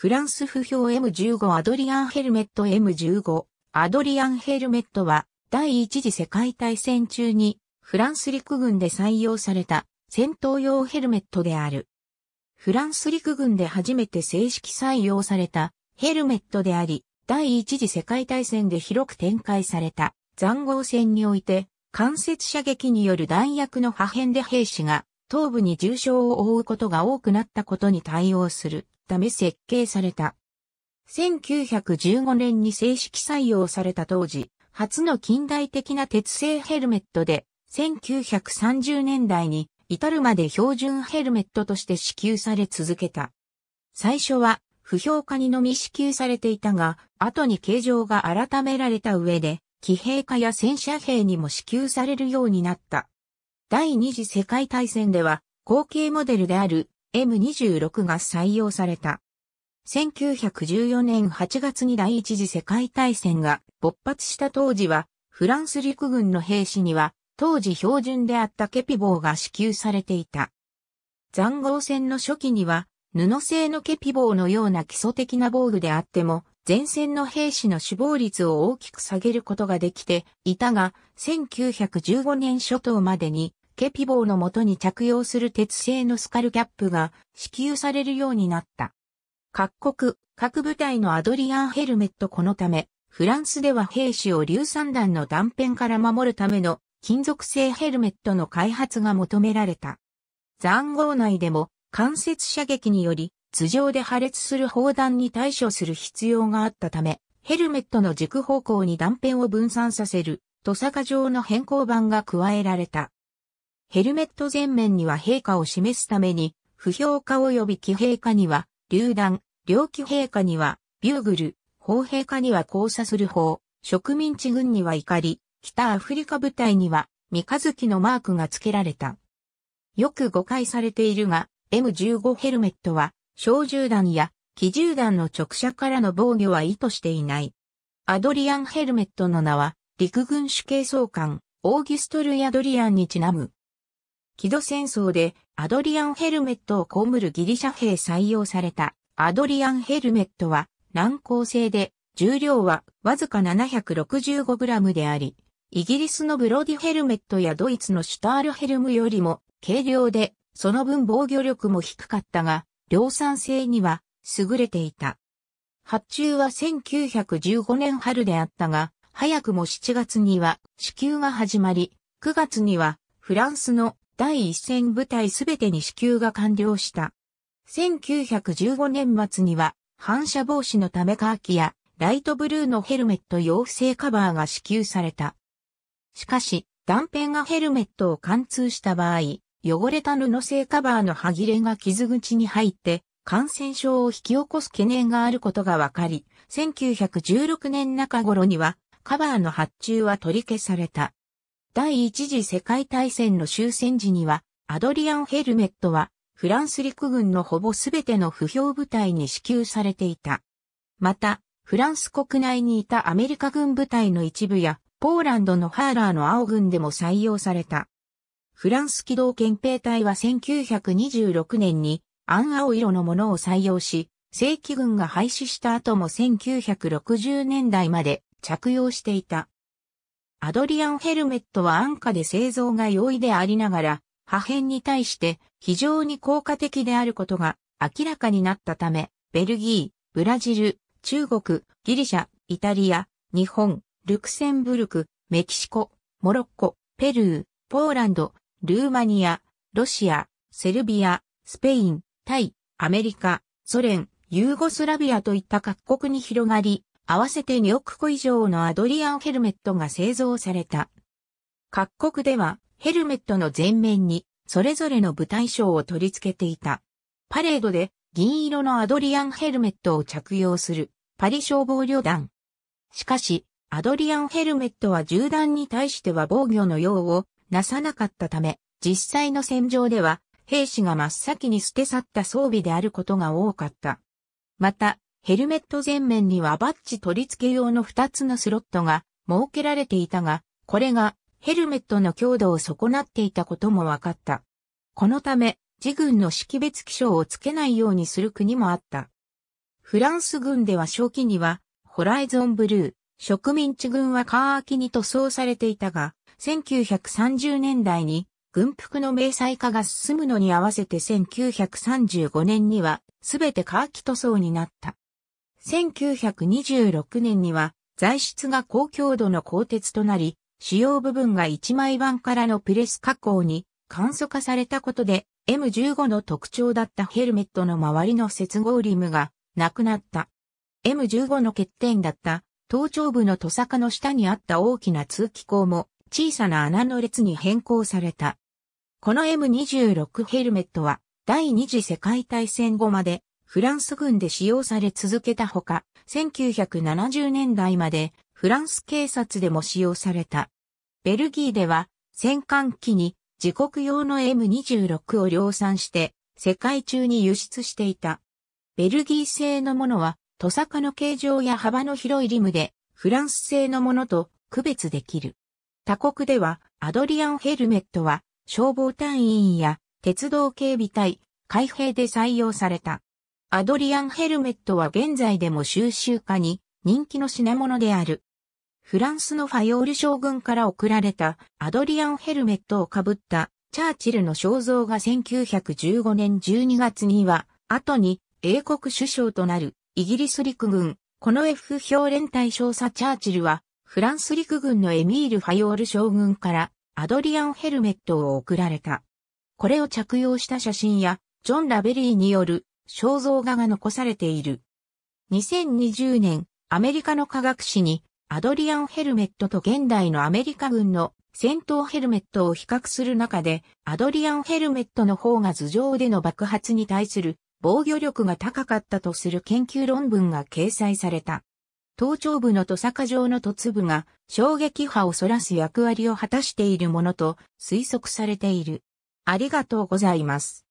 フランス不評 M15 アドリアンヘルメット M15 アドリアンヘルメットは第一次世界大戦中にフランス陸軍で採用された戦闘用ヘルメットである。フランス陸軍で初めて正式採用されたヘルメットであり、第一次世界大戦で広く展開された残酷戦において間接射撃による弾薬の破片で兵士が頭部に重傷を負うことが多くなったことに対応するため設計された。1915年に正式採用された当時、初の近代的な鉄製ヘルメットで、1930年代に至るまで標準ヘルメットとして支給され続けた。最初は不評価にのみ支給されていたが、後に形状が改められた上で、騎兵化や戦車兵にも支給されるようになった。第二次世界大戦では、後継モデルである M26 が採用された。1914年8月に第一次世界大戦が勃発した当時は、フランス陸軍の兵士には、当時標準であったケピボーが支給されていた。残壕戦の初期には、布製のケピボーのような基礎的な防具であっても、前線の兵士の死亡率を大きく下げることができていたが、1915年初頭までにケピボーのもとに着用する鉄製のスカルキャップが支給されるようになった。各国、各部隊のアドリアンヘルメットこのため、フランスでは兵士を硫酸弾の断片から守るための金属製ヘルメットの開発が求められた。残壕内でも間接射撃により頭上で破裂する砲弾に対処する必要があったため、ヘルメットの軸方向に断片を分散させる、土坂状の変更板が加えられた。ヘルメット前面には陛下を示すために、不評価及び騎陛下には、榴弾、両騎陛下には、ビューグル、砲陛下には交差する砲、植民地軍には怒り、北アフリカ部隊には、三日月のマークが付けられた。よく誤解されているが、M15 ヘルメットは、小銃弾や、機銃弾の直射からの防御は意図していない。アドリアンヘルメットの名は、陸軍主計総監、オーギュストル・アドリアンにちなむ。木戸戦争でアドリアンヘルメットを被るギリシャ兵採用されたアドリアンヘルメットは難航性で重量はわずか 765g であり、イギリスのブロディヘルメットやドイツのシュタールヘルムよりも軽量でその分防御力も低かったが量産性には優れていた。発注は1915年春であったが、早くも7月には支給が始まり、9月にはフランスの第一戦部隊すべてに支給が完了した。1915年末には反射防止のためカーキやライトブルーのヘルメット用不カバーが支給された。しかし、断片がヘルメットを貫通した場合、汚れた布製カバーの歯切れが傷口に入って感染症を引き起こす懸念があることがわかり、1916年中頃にはカバーの発注は取り消された。第一次世界大戦の終戦時には、アドリアン・ヘルメットは、フランス陸軍のほぼすべての不評部隊に支給されていた。また、フランス国内にいたアメリカ軍部隊の一部や、ポーランドのハーラーの青軍でも採用された。フランス機動憲兵隊は1926年に、アン青色のものを採用し、正規軍が廃止した後も1960年代まで着用していた。アドリアンヘルメットは安価で製造が容易でありながら、破片に対して非常に効果的であることが明らかになったため、ベルギー、ブラジル、中国、ギリシャ、イタリア、日本、ルクセンブルク、メキシコ、モロッコ、ペルー、ポーランド、ルーマニア、ロシア、セルビア、スペイン、タイ、アメリカ、ソ連、ユーゴスラビアといった各国に広がり、合わせて2億個以上のアドリアンヘルメットが製造された。各国ではヘルメットの前面にそれぞれの舞台賞を取り付けていた。パレードで銀色のアドリアンヘルメットを着用するパリ消防旅団。しかし、アドリアンヘルメットは銃弾に対しては防御の用をなさなかったため、実際の戦場では兵士が真っ先に捨て去った装備であることが多かった。また、ヘルメット前面にはバッジ取り付け用の2つのスロットが設けられていたが、これがヘルメットの強度を損なっていたことも分かった。このため、自軍の識別気象をつけないようにする国もあった。フランス軍では初期には、ホライゾンブルー、植民地軍はカーアキに塗装されていたが、1930年代に軍服の明細化が進むのに合わせて1935年にはすべてカーキ塗装になった。1926年には材質が高強度の鋼鉄となり、主要部分が一枚板からのプレス加工に簡素化されたことで M15 の特徴だったヘルメットの周りの接合リムがなくなった。M15 の欠点だった頭頂部のトサカの下にあった大きな通気口も小さな穴の列に変更された。この M26 ヘルメットは第二次世界大戦後までフランス軍で使用され続けたほか、1970年代までフランス警察でも使用された。ベルギーでは戦艦機に自国用の M26 を量産して世界中に輸出していた。ベルギー製のものはトサカの形状や幅の広いリムでフランス製のものと区別できる。他国ではアドリアンヘルメットは消防隊員や鉄道警備隊、海兵で採用された。アドリアンヘルメットは現在でも収集家に人気の品物である。フランスのファヨール将軍から贈られたアドリアンヘルメットをかぶったチャーチルの肖像が1915年12月には後に英国首相となるイギリス陸軍この F 表連隊少佐チャーチルはフランス陸軍のエミール・ファヨール将軍からアドリアンヘルメットを贈られた。これを着用した写真やジョン・ラベリーによる肖像画が残されている。2020年、アメリカの科学誌に、アドリアンヘルメットと現代のアメリカ軍の戦闘ヘルメットを比較する中で、アドリアンヘルメットの方が頭上での爆発に対する防御力が高かったとする研究論文が掲載された。頭頂部のトサカ状の突部が衝撃波を反らす役割を果たしているものと推測されている。ありがとうございます。